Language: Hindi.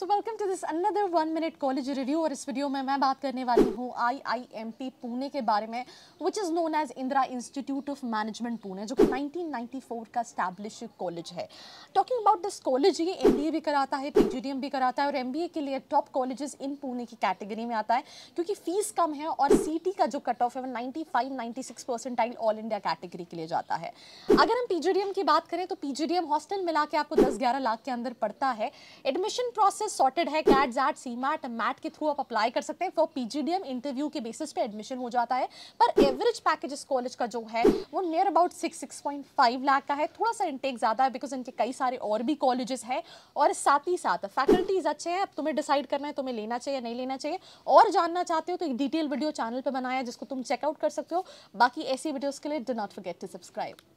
so welcome to this another one minute college review और इस वीडियो में मैं बात करने वाली हूँ आईआईएमपी पुणे के बारे में which is known as Indira institute of management Pune जो कि 1994 का स्टैब्लिश कॉलेज है टॉकिंग अबाउट दिस कॉलेज ये ए भी कराता है पीजीडीएम भी कराता है और एमबीए के लिए टॉप कॉलेजेस इन पुणे की कैटेगरी में आता है क्योंकि फीस कम है और सी का जो कट ऑफ है वो ninety five all India category के लिए जाता है अगर हम पीजीडीएम की बात करें तो पीजीडीएम हॉस्टल मिला के आपको दस ग्यारह लाख के अंदर पड़ता है एडमिशन प्रोसेस इज सॉर्टेड है CAT XAT CMAT MAT के थ्रू आप अप्लाई कर सकते हैं फॉर पीजीडीएम इंटरव्यू के बेसिस पे एडमिशन हो जाता है पर एवरेज पैकेज इस कॉलेज का जो है वो near about six six point five lakh का है थोड़ा सा इनटेक ज़्यादा है बिकॉज इनके कई सारे और भी कॉलेजेस हैं और साथ ही साथ फैकल्टीज अच्छे हैं अब तुम्हें डिसाइड करना है तुम्हें लेना चाहिए नहीं लेना चाहिए और जानना चाहते हो तो एक डिटेल वीडियो चैनल पर बनाया जिसको तुम चेकआउट कर सकते हो बाकी ऐसी वीडियोज़ के लिए do not forget to subscribe